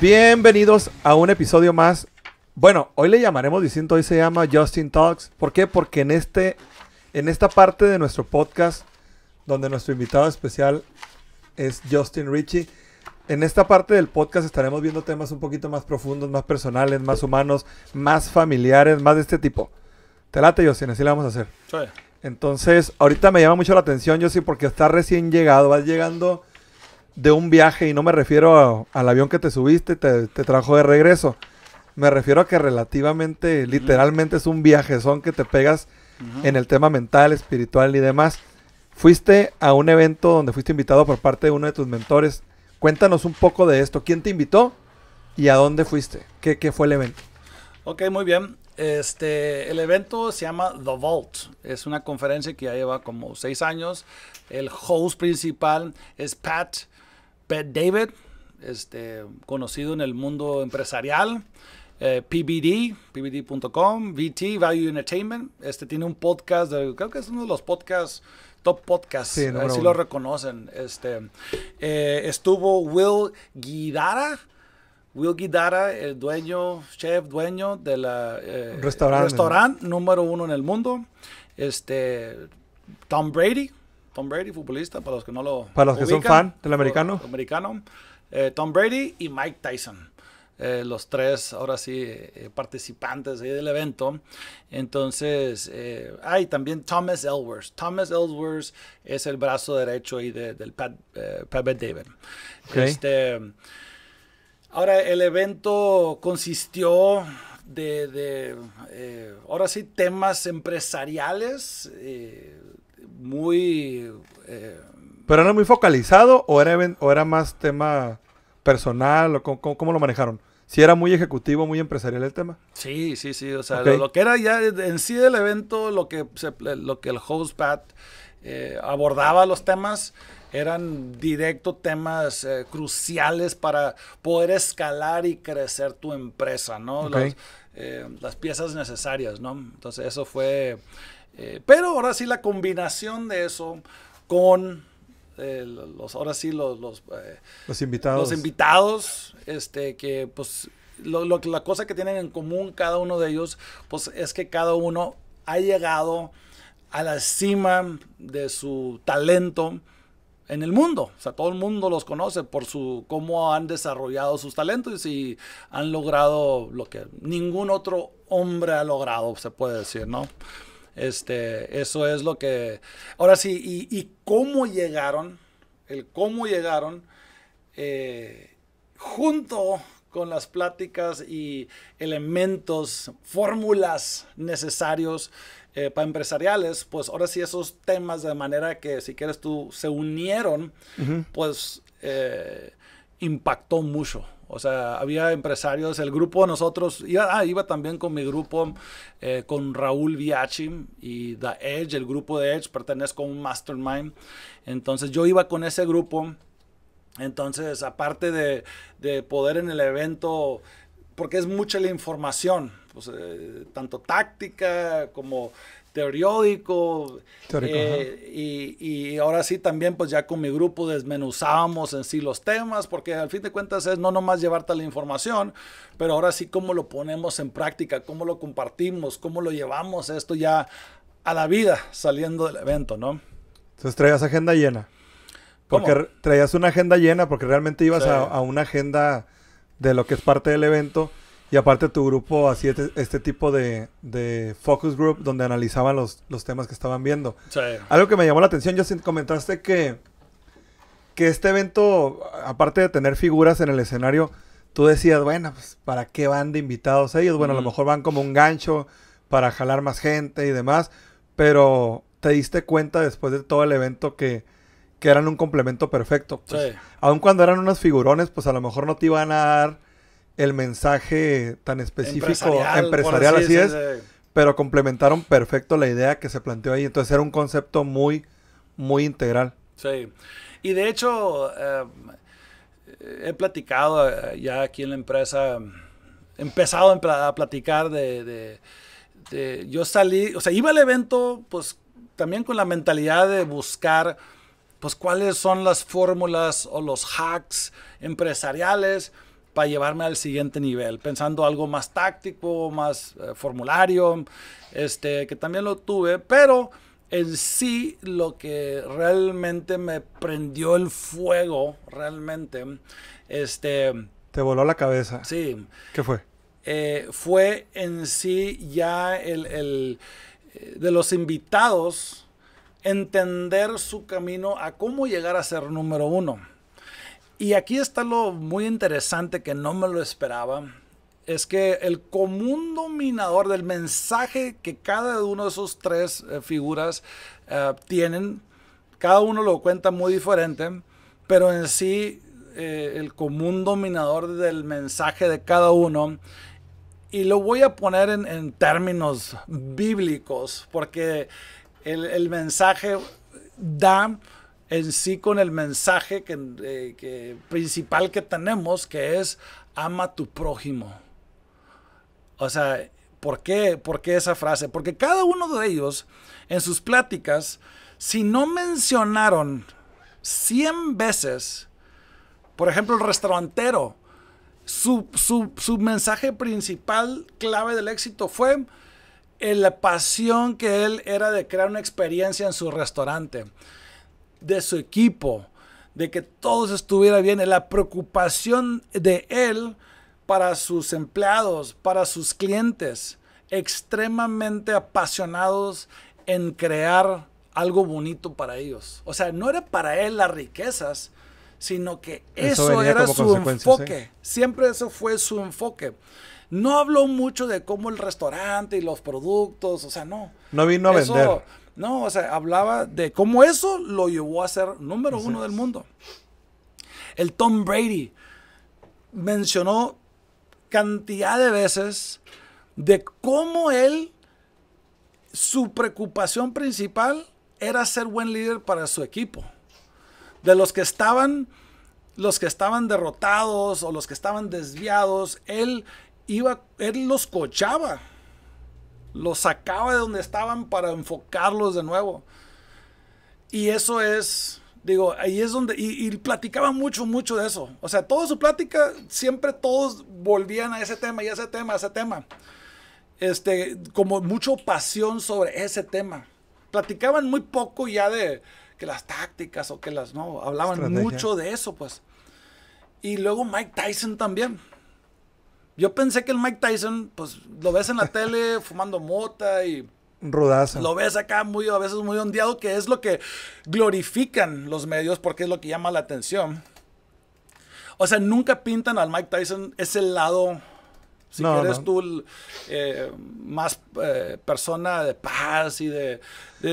Bienvenidos a un episodio más. Bueno, hoy le llamaremos distinto, hoy se llama Justin Talks. ¿Por qué? Porque en, este, en esta parte de nuestro podcast, donde nuestro invitado especial es Justin Richie, en esta parte del podcast estaremos viendo temas un poquito más profundos, más personales, más humanos, más familiares, más de este tipo. Te late, Justin, así lo vamos a hacer. Entonces, ahorita me llama mucho la atención, Justin, porque está recién llegado, vas llegando de un viaje, y no me refiero al avión que te subiste te, trajo de regreso. Me refiero a que relativamente, literalmente es un viaje, que te pegas en el tema mental, espiritual y demás. Fuiste a un evento donde fuiste invitado por parte de uno de tus mentores. Cuéntanos un poco de esto. ¿Quién te invitó y a dónde fuiste? ¿Qué, qué fue el evento? Ok, muy bien. Este, el evento se llama The Vault. Es una conferencia que ya lleva como seis años. El host principal es Pat Pet David, este, conocido en el mundo empresarial. Eh, PBD, PBD.com, VT, Value Entertainment. Este tiene un podcast, creo que es uno de los podcasts, top podcasts, si lo reconocen. Este, eh, estuvo Will Guidara. Will Guidara, el dueño, chef, dueño del eh, restaurante. restaurante número uno en el mundo. Este, Tom Brady, Tom Brady, futbolista, para los que no lo. Para los que son fan del americano. americano. Eh, Tom Brady y Mike Tyson. Eh, los tres, ahora sí, eh, participantes del evento. Entonces, hay ah, también Thomas elworth Thomas elworth es el brazo derecho ahí del Pat, David. Este, ahora, el evento consistió de, de ahora sí, temas empresariales muy... Eh, ¿Pero era muy focalizado o era, o era más tema personal? O cómo, lo manejaron? ¿Si era muy ejecutivo, muy empresarial el tema? Sí, sí, sí. O sea, lo, que era ya en sí del evento, lo que, lo que el host eh, abordaba los temas, eran directo temas eh, cruciales para poder escalar y crecer tu empresa, ¿no? las piezas necesarias, ¿no? Entonces eso fue eh, pero ahora sí la combinación de eso con eh, los, ahora sí los, los, eh, invitados. invitados, este, que pues lo, la cosa que tienen en común cada uno de ellos, pues es que cada uno ha llegado a la cima de su talento en el mundo. O sea, todo el mundo los conoce por su cómo han desarrollado sus talentos y han logrado lo que ningún otro hombre ha logrado, se puede decir, ¿no? Este, eso es lo que... Ahora sí, y, cómo llegaron, el cómo llegaron, eh, junto con las pláticas y elementos, fórmulas necesarios eh, para empresariales, pues ahora sí esos temas de manera que si quieres tú se unieron, pues eh, impactó mucho o sea, había empresarios, el grupo de nosotros, iba, ah, iba también con mi grupo, eh, con Raúl Viachi y The Edge, el grupo de Edge, pertenezco a un mastermind. Entonces yo iba con ese grupo. Entonces, aparte de, de poder en el evento, porque es mucha la información, pues, eh, tanto táctica como teórico eh, y, ahora sí también pues ya con mi grupo desmenuzábamos en sí los temas, porque al fin de cuentas es no nomás llevarte la información, pero ahora sí cómo lo ponemos en práctica, cómo lo compartimos, cómo lo llevamos esto ya a la vida saliendo del evento, ¿no? Entonces traías agenda llena. Porque traías una agenda llena, porque realmente ibas a, a una agenda de lo que es parte del evento y aparte tu grupo hacía este, este, tipo de, de, focus group donde analizaban los, los temas que estaban viendo. Algo que me llamó la atención, sin comentaste que, que este evento, aparte de tener figuras en el escenario, tú decías, bueno, pues, ¿para qué van de invitados ellos? Bueno, a lo mejor van como un gancho para jalar más gente y demás, pero te diste cuenta después de todo el evento que, que eran un complemento perfecto. Pues. Aun cuando eran unos figurones, pues a lo mejor no te iban a dar el mensaje tan específico empresarial, así, es, pero complementaron perfecto la idea que se planteó ahí. Entonces era un concepto muy, muy integral. Sí. Y de hecho, eh, he platicado eh, ya aquí en la empresa, he empezado a platicar de, Yo salí, o sea, iba al evento, pues también con la mentalidad de buscar, pues, cuáles son las fórmulas o los hacks empresariales para llevarme al siguiente nivel, pensando algo más táctico, más eh, formulario, este, que también lo tuve, pero en sí lo que realmente me prendió el fuego, realmente, este... Te voló la cabeza. Sí. ¿Qué fue? Eh, fue en sí ya el, el eh, de los invitados entender su camino a cómo llegar a ser número uno. Y aquí está lo muy interesante que no me lo esperaba. Es que el común dominador del mensaje que cada uno de esos tres eh, figuras eh, tienen, cada uno lo cuenta muy diferente, pero en sí eh, el común dominador del mensaje de cada uno, y lo voy a poner en, términos bíblicos, porque el, el mensaje da en sí con el mensaje eh, que, principal que tenemos, que es ama tu prójimo. O sea, ¿por qué? esa frase? Porque cada uno de ellos, en sus pláticas, si no mencionaron 100 veces, por ejemplo, el restaurantero, su, mensaje principal, clave del éxito, fue la pasión que él era de crear una experiencia en su restaurante de su equipo, de que todos estuviera bien, la preocupación de él para sus empleados, para sus clientes, extremadamente apasionados en crear algo bonito para ellos. O sea, no era para él las riquezas, sino que eso, era su enfoque. Siempre eso fue su enfoque. No habló mucho de cómo el restaurante y los productos, o sea, no. No vino a vender. No, o sea, hablaba de cómo eso lo llevó a ser número uno del mundo. El Tom Brady mencionó cantidad de veces de cómo él, su preocupación principal era ser buen líder para su equipo. De los que estaban, los que estaban derrotados o los que estaban desviados, él iba, él los cochaba los sacaba de donde estaban para enfocarlos de nuevo. Y eso es, digo, ahí es donde, y, platicaba mucho, mucho de eso. O sea, toda su plática, siempre todos volvían a ese tema y a ese tema, a ese tema. Este, como mucho pasión sobre ese tema. Platicaban muy poco ya de que las tácticas o que las, no, hablaban mucho de eso, pues. Y luego Mike Tyson también. Yo pensé que el Mike Tyson, pues lo ves en la tele fumando mota y. rudazo. Lo ves acá muy, a veces muy ondeado, que es lo que glorifican los medios porque es lo que llama la atención. O sea, nunca pintan al Mike Tyson ese lado si no, eres tú eh, más eh, persona de paz y de...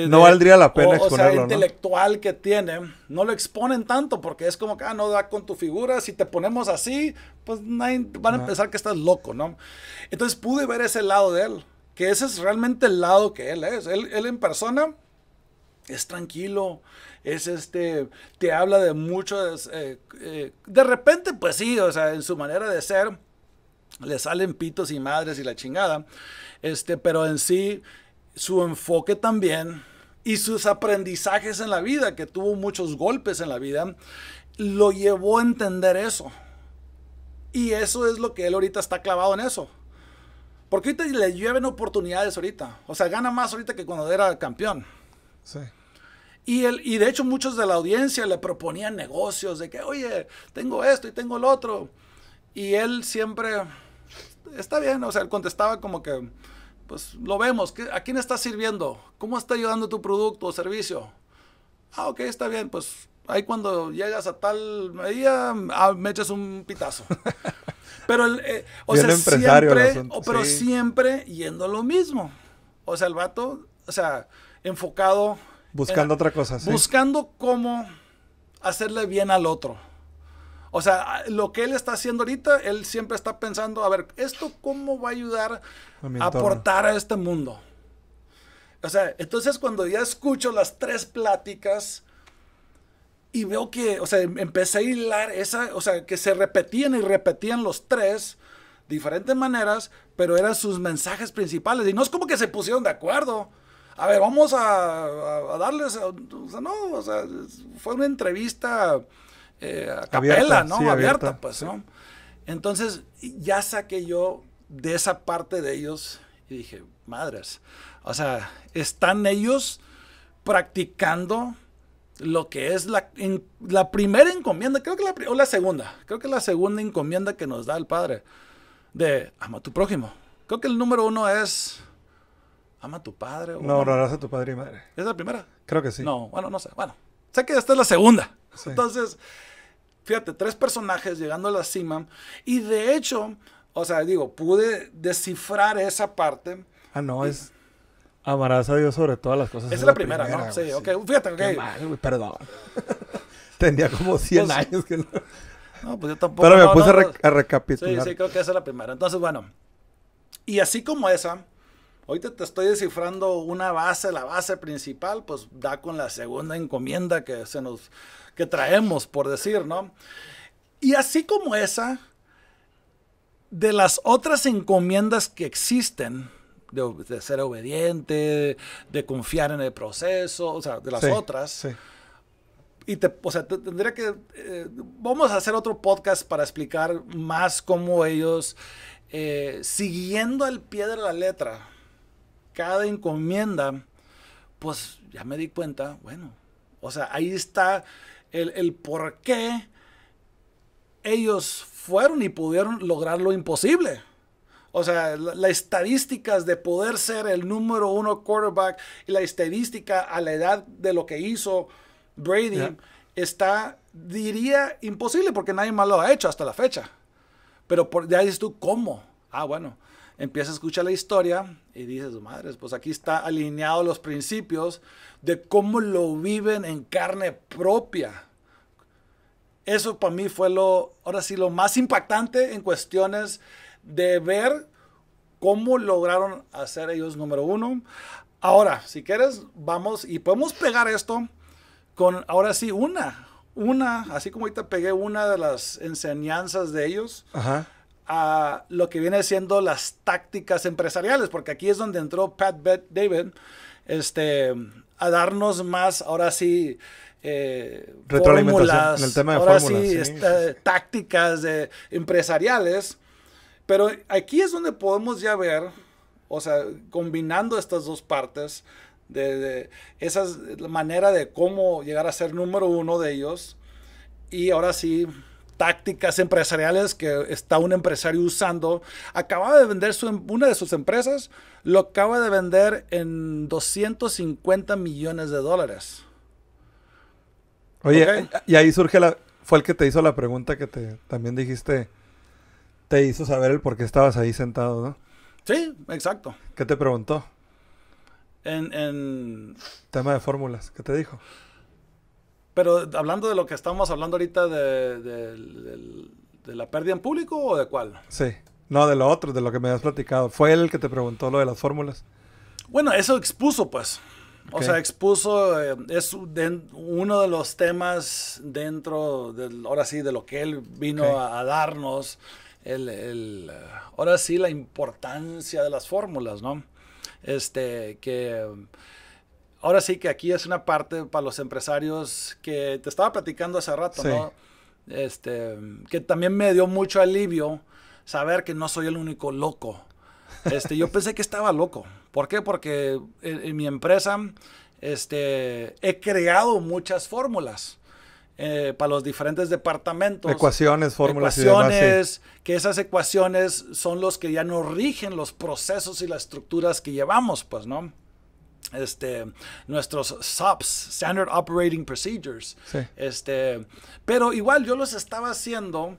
no valdría la pena exponerlo, O intelectual que tiene, no lo exponen tanto porque es como que, ah, no da con tu figura, si te ponemos así, pues van a pensar que estás loco, ¿no? Entonces pude ver ese lado de él, que ese es realmente el lado que él es. Él, en persona es tranquilo, es este, te habla de mucho, eh, de repente, pues sí, o sea, en su manera de ser le salen pitos y madres y la chingada, este, pero en sí su enfoque también y sus aprendizajes en la vida, que tuvo muchos golpes en la vida, lo llevó a entender eso. Y eso es lo que él ahorita está clavado en eso. Porque ahorita le lleven oportunidades ahorita. O sea, gana más ahorita que cuando era campeón. Sí. Y, el, y de hecho muchos de la audiencia le proponían negocios de que, oye, tengo esto y tengo el otro. Y él siempre, está bien, o sea, él contestaba como que, pues lo vemos, ¿a quién está sirviendo? ¿Cómo está ayudando tu producto o servicio? Ah, ok, está bien, pues ahí cuando llegas a tal medida, ah, me echas un pitazo. pero, el, eh, o siempre, pero siempre yendo lo mismo. O sea, el vato, o sea, enfocado. Buscando otra cosa, sí. Buscando cómo hacerle bien al otro. O sea, lo que él está haciendo ahorita, él siempre está pensando, a ver, ¿esto cómo va a ayudar a aportar a este mundo? O sea, entonces cuando ya escucho las tres pláticas y veo que, o sea, em-, empecé a hilar esa, o sea, que se repetían y repetían los tres diferentes maneras, pero eran sus mensajes principales. Y no es como que se pusieron de acuerdo. A ver, vamos a, darles, o sea, no, o sea, fue una entrevista eh, abierta, ¿no? abierta, pues, Entonces, ya saqué yo de esa parte de ellos y dije, madres, o sea, están ellos practicando lo que es la, la primera encomienda, creo que la, o segunda, creo que la segunda encomienda que nos da el Padre, de ama a tu prójimo. Creo que el número uno es ama a tu padre. O no, honrarás a tu padre y madre. ¿Es la primera? Creo que sí. No, bueno, no sé. Bueno, sé que esta es la segunda. Entonces, fíjate, tres personajes llegando a la cima y de hecho, o sea, digo, pude descifrar esa parte. Ah, no, es... Amarás a Dios sobre todas las cosas. Esa es la primera, ¿no? Sí, ok. Fíjate, ok. perdón. Tenía como 100 pues, años que no... No, pues yo tampoco. Pero me puse a, recapitular. Sí, sí, creo que esa es la primera. Entonces, bueno. Y así como esa, Ahorita te estoy descifrando una base, la base principal, pues da con la segunda encomienda que se nos que traemos, por decir, ¿no? Y así como esa, de las otras encomiendas que existen, de, ser obediente, de, confiar en el proceso, o sea, de las otras. Y te, o sea, tendría que. Eh, vamos a hacer otro podcast para explicar más cómo ellos, eh, siguiendo al pie de la letra, cada encomienda, pues ya me di cuenta, bueno, o sea, ahí está el, el por qué ellos fueron y pudieron lograr lo imposible. O sea, las estadísticas de poder ser el número uno quarterback y la estadística a la edad de lo que hizo Brady está, diría, imposible porque nadie más lo ha hecho hasta la fecha. Pero ya dices tú, ¿cómo? Ah, bueno empieza a escuchar la historia y dices, madres, pues aquí está alineado los principios de cómo lo viven en carne propia. Eso para mí fue lo, ahora sí, lo más impactante en cuestiones de ver cómo lograron hacer ellos número uno. Ahora, si quieres, vamos y podemos pegar esto con, ahora sí, una, una, así como ahorita pegué una de las enseñanzas de ellos. Ajá a lo que viene siendo las tácticas empresariales, porque aquí es donde entró Pat David este, a darnos más, ahora sí, eh, en el tema de ahora fórmulas, sí, este, tácticas empresariales, pero aquí es donde podemos ya ver, o sea, combinando estas dos partes, de, de esa manera de cómo llegar a ser número uno de ellos, y ahora sí tácticas empresariales que está un empresario usando. Acababa de vender em, una de sus empresas, lo acaba de vender en 250 millones de dólares. Oye, y ahí surge la... Fue el que te hizo la pregunta que te también dijiste, te hizo saber el por qué estabas ahí sentado, ¿no? Sí, exacto. ¿Qué te preguntó? En... en... Tema de fórmulas, ¿qué te dijo? Pero hablando de lo que estamos hablando ahorita de, la pérdida en público o de cuál? Sí, no, de lo otro, de lo que me has platicado. ¿Fue él el que te preguntó lo de las fórmulas? Bueno, eso expuso pues. O sea, expuso, eh, es uno de los temas dentro, del, ahora sí, de lo que él vino a, darnos, el, ahora sí, la importancia de las fórmulas, ¿no? Este, que ahora sí que aquí es una parte para los empresarios que te estaba platicando hace rato, ¿no? Este, que también me dio mucho alivio saber que no soy el único loco. Este, yo pensé que estaba loco. ¿Por qué? Porque en, mi empresa este, he creado muchas fórmulas. Eh, para los diferentes departamentos. Ecuaciones, fórmulas. Ecuaciones, y demás, que esas ecuaciones son los que ya nos rigen los procesos y las estructuras que llevamos, pues, ¿no? este, nuestros SOPs, Standard Operating Procedures. Este, pero igual yo los estaba haciendo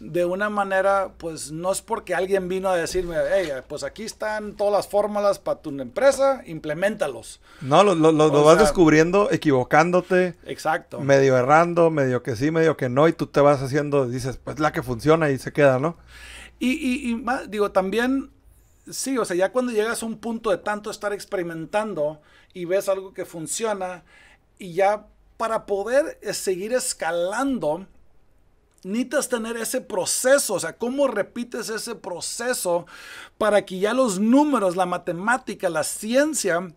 de una manera, pues no es porque alguien vino a decirme, hey, pues aquí están todas las fórmulas para tu empresa, implementalos. No, lo, vas descubriendo, equivocándote. Exacto. Medio errando, medio que sí, medio que no, y tú te vas haciendo, dices, pues la que funciona y se queda, ¿no? Y, y, y digo, también sí, o sea, ya cuando llegas a un punto de tanto estar experimentando y ves algo que funciona y ya para poder eh, seguir escalando, necesitas tener ese proceso, o sea, cómo repites ese proceso para que ya los números, la matemática, la ciencia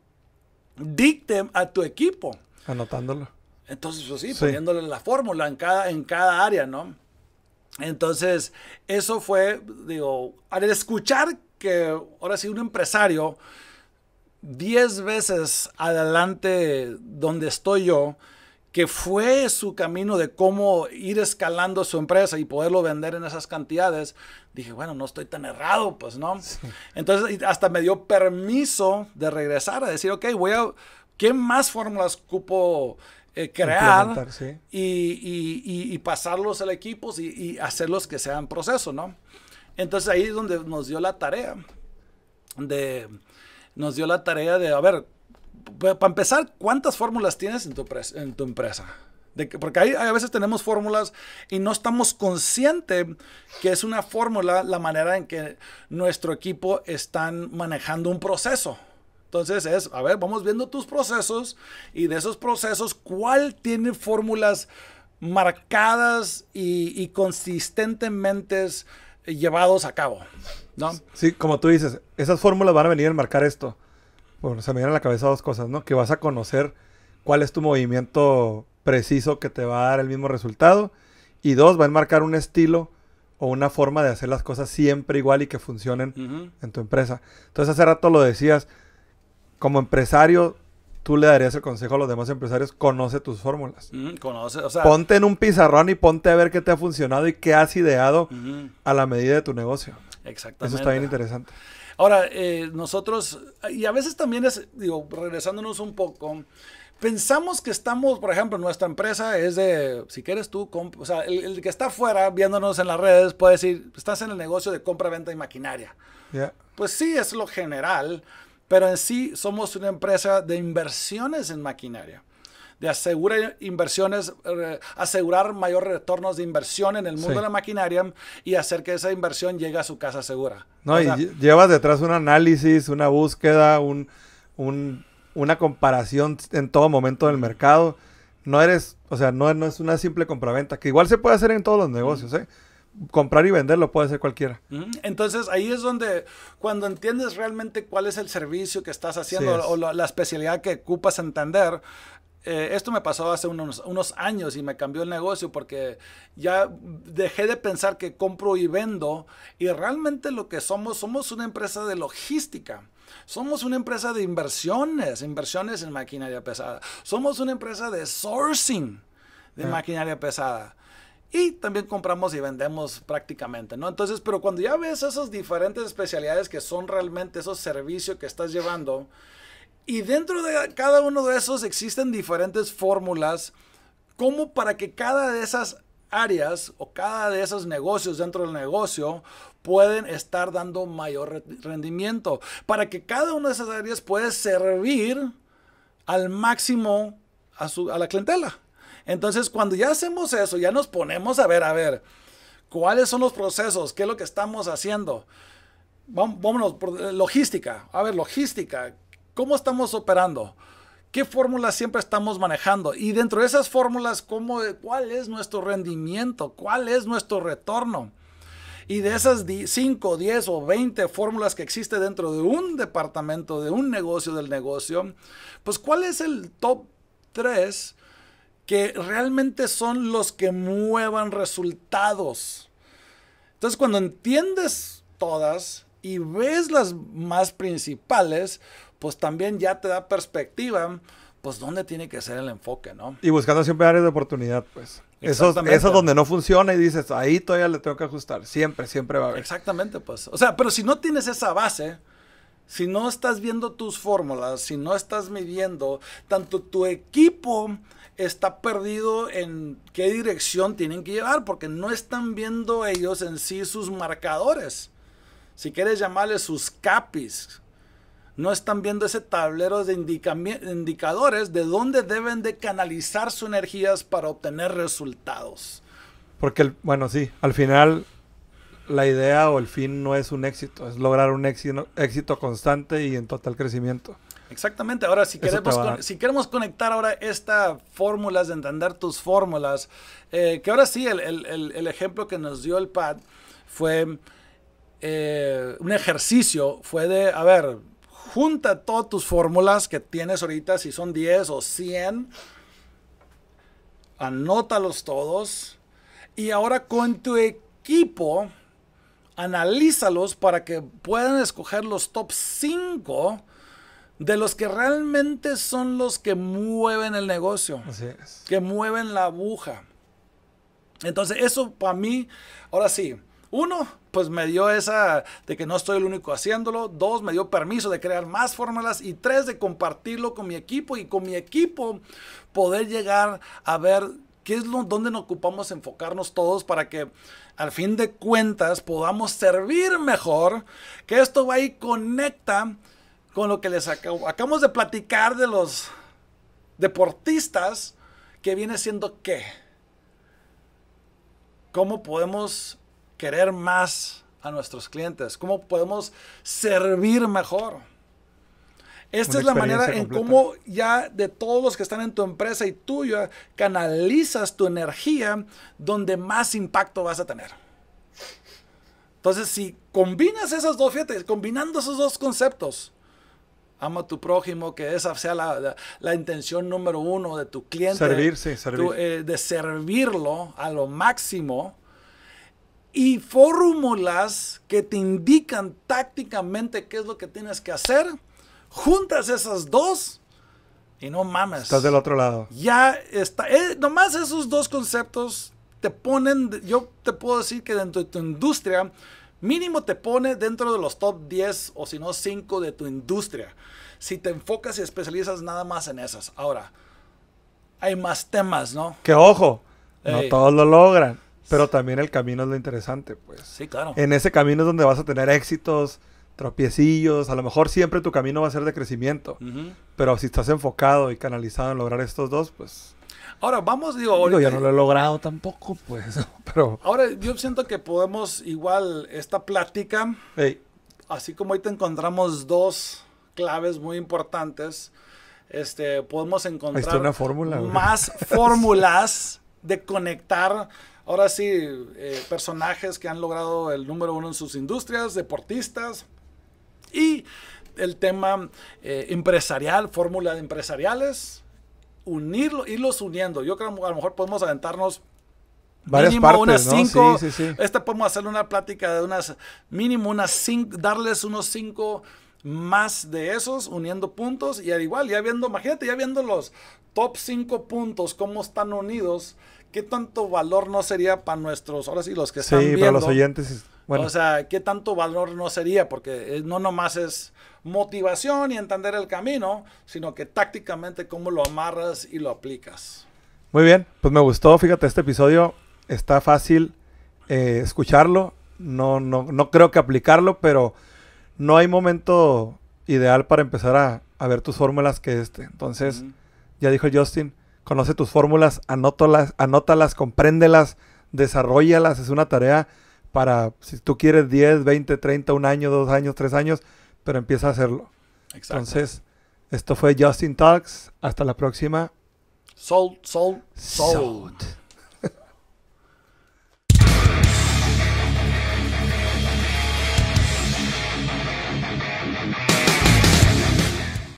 dicten a tu equipo. Anotándolo. Entonces, pues sí, sí. poniéndole la fórmula en cada, en cada área, ¿no? Entonces, eso fue, digo, al escuchar que ahora sí un empresario 10 veces adelante donde estoy yo, que fue su camino de cómo ir escalando su empresa y poderlo vender en esas cantidades, dije, bueno, no estoy tan errado, pues, ¿no? Entonces, hasta me dio permiso de regresar a decir, ok, voy a, ¿qué más fórmulas cupo eh, crear? Y, y, y, y, pasarlos al equipo y, hacerlos que sean proceso, ¿no? Entonces ahí es donde nos dio la tarea de, nos dio la tarea de, a ver, para empezar, ¿cuántas fórmulas tienes en tu, en tu empresa? porque hay, a veces tenemos fórmulas y no estamos conscientes que es una fórmula la manera en que nuestro equipo está manejando un proceso. Entonces es, a ver, vamos viendo tus procesos y de esos procesos, ¿cuál tiene fórmulas marcadas y consistentemente? llevados a cabo, ¿no? Sí, como tú dices, esas fórmulas van a venir a marcar esto. Bueno, se me vienen a la cabeza dos cosas, ¿no? Que vas a conocer cuál es tu movimiento preciso que te va a dar el mismo resultado. Y dos, va a enmarcar un estilo o una forma de hacer las cosas siempre igual y que funcionen en tu empresa. Entonces, hace rato lo decías, como empresario, tú le darías el consejo a los demás empresarios, conoce tus fórmulas. conoce, o sea, ponte en un pizarrón y ponte a ver qué te ha funcionado y qué has ideado a la medida de tu negocio. Exactamente. Eso está bien interesante. Ahora, eh, nosotros, y a veces también es, digo, regresándonos un poco, pensamos que estamos, por ejemplo, nuestra empresa es de, si quieres tú, o sea, el, que está afuera viéndonos en las redes puede decir, estás en el negocio de compra, venta y maquinaria. Pues sí, es lo general, pero en sí somos una empresa de inversiones en maquinaria de eh, asegurar inversiones, asegurar retornos de inversión en el mundo de la maquinaria y hacer que esa inversión llegue a su casa segura. No, y llevas detrás un análisis, una búsqueda, una comparación en todo momento del mercado. No eres, o sea, no, no es una simple compraventa, que igual se puede hacer en todos los negocios, ¿eh? comprar y vender lo puede ser cualquiera. Entonces ahí es donde cuando entiendes realmente cuál es el servicio que estás haciendo o la, especialidad que ocupas entender. Eh, esto me pasó hace unos, años y me cambió el negocio porque ya dejé de pensar que compro y vendo y realmente lo que somos somos una empresa de logística. Somos una empresa de inversiones, inversiones en maquinaria pesada. Somos una empresa de sourcing de ah. maquinaria pesada y también compramos y vendemos prácticamente, ¿no? Entonces, pero cuando ya ves esas diferentes especialidades que son realmente esos servicios que estás llevando, y dentro de cada uno de esos existen diferentes fórmulas, como para que cada de esas áreas o cada de esos negocios dentro del negocio pueden estar dando mayor rendimiento, para que cada una de esas áreas puede servir al máximo a, a la clientela entonces, cuando ya hacemos eso, ya nos ponemos a ver, a ver, cuáles son los procesos, qué es lo que estamos haciendo. Vámonos eh, logística. A ver, logística. ¿Cómo estamos operando? ¿Qué fórmulas siempre estamos manejando? Y dentro de esas fórmulas, ¿cómo, eh, ¿cuál es nuestro rendimiento? ¿Cuál es nuestro retorno? Y de esas 5, 10 o 20 fórmulas que existe dentro de un departamento, de un negocio del negocio, pues ¿cuál es el top 3 que realmente son los que muevan resultados. Entonces cuando entiendes todas y ves las más principales, pues también ya te da perspectiva, pues dónde tiene que ser el enfoque, ¿no? Y buscando siempre áreas de oportunidad, pues. Eso, eso es donde no funciona y dices, ahí todavía le tengo que ajustar. Siempre, siempre va a haber. Exactamente, pues. O sea, pero si no tienes esa base, si no estás viendo tus fórmulas, si no estás midiendo, tanto tu equipo está perdido en qué dirección tienen que llevar, porque no están viendo ellos en sí sus marcadores. Si quieres llamarles sus capis, no están viendo ese tablero de indicadores de dónde deben de canalizar sus energías para obtener resultados. Porque, bueno, sí, al final la idea o el fin no es un éxito, es lograr un éxito, éxito constante y en total crecimiento. Exactamente, ahora si queremos, si queremos conectar ahora estas fórmulas, de entender tus fórmulas, eh, que ahora sí, el, ejemplo que nos dio el PAD fue eh, un ejercicio, fue de, a ver, junta todas tus fórmulas que tienes ahorita, si son 10 o 100, anótalos todos y ahora con tu equipo, analízalos para que puedan escoger los top 5 de los que realmente son los que mueven el negocio, que mueven la aguja. Entonces, eso para mí, ahora sí, uno, pues me dio esa de que no estoy el único haciéndolo. Dos, me dio permiso de crear más fórmulas. Y tres, de compartirlo con mi equipo y con mi equipo poder llegar a ver ¿Qué es donde nos ocupamos enfocarnos todos para que al fin de cuentas podamos servir mejor, que esto va y conecta con lo que les acabamos de platicar de los deportistas, que viene siendo qué? ¿Cómo podemos querer más a nuestros clientes? ¿Cómo podemos servir mejor? Esta es la manera en cómo ya de todos los que están en tu empresa y tuya, canalizas tu energía donde más impacto vas a tener. Entonces, si combinas esas dos, fíjate, combinando esos dos conceptos, ama a tu prójimo, que esa sea la, intención número uno de tu cliente. servir. Eh, de servirlo a lo máximo. Y fórmulas que te indican tácticamente qué es lo que tienes que hacer Juntas esas dos y no mames. Estás del otro lado. Ya está. Eh, nomás esos dos conceptos te ponen, yo te puedo decir que dentro de tu industria, mínimo te pone dentro de los top 10 o si no 5 de tu industria. Si te enfocas y especializas nada más en esas. Ahora, hay más temas, ¿no? Que ojo, no todos lo logran. Pero también el camino es lo interesante, pues. Sí, claro. En ese camino es donde vas a tener éxitos, tropiecillos, a lo mejor siempre tu camino va a ser de crecimiento, pero si estás enfocado y canalizado en lograr estos dos, pues... Ahora vamos, digo, Yo ya no lo he logrado tampoco, pues, pero... Ahora yo siento que podemos igual esta plática, así como te encontramos dos claves muy importantes, este, podemos encontrar una fórmula, más fórmulas de conectar ahora sí, eh, personajes que han logrado el número uno en sus industrias, deportistas, y el tema eh, empresarial, fórmula de empresariales, unirlo, irlos uniendo. Yo creo que a lo mejor podemos aventarnos Varias unas cinco. Sí, podemos hacer una plática de unas, mínimo unas cinco, darles unos cinco más de esos, uniendo puntos y al igual, ya viendo, imagínate, ya viendo los top cinco puntos, cómo están unidos, qué tanto valor no sería para nuestros, ahora sí, los que están viendo. para los oyentes o sea, ¿qué tanto valor no sería? Porque no nomás es motivación y entender el camino, sino que tácticamente cómo lo amarras y lo aplicas. Muy bien, pues me gustó, fíjate, este episodio está fácil eh, escucharlo, no, no, no creo que aplicarlo, pero no hay momento ideal para empezar a, ver tus fórmulas que este. Entonces, ya dijo Justin, conoce tus fórmulas, anótalas, anótalas, compréndelas, desarrollalas, es una tarea para, si tú quieres 10, 20, 30, un año, dos años, tres años, pero empieza a hacerlo. Entonces, esto fue Justin Talks. Hasta la próxima. Sold, sold, sold.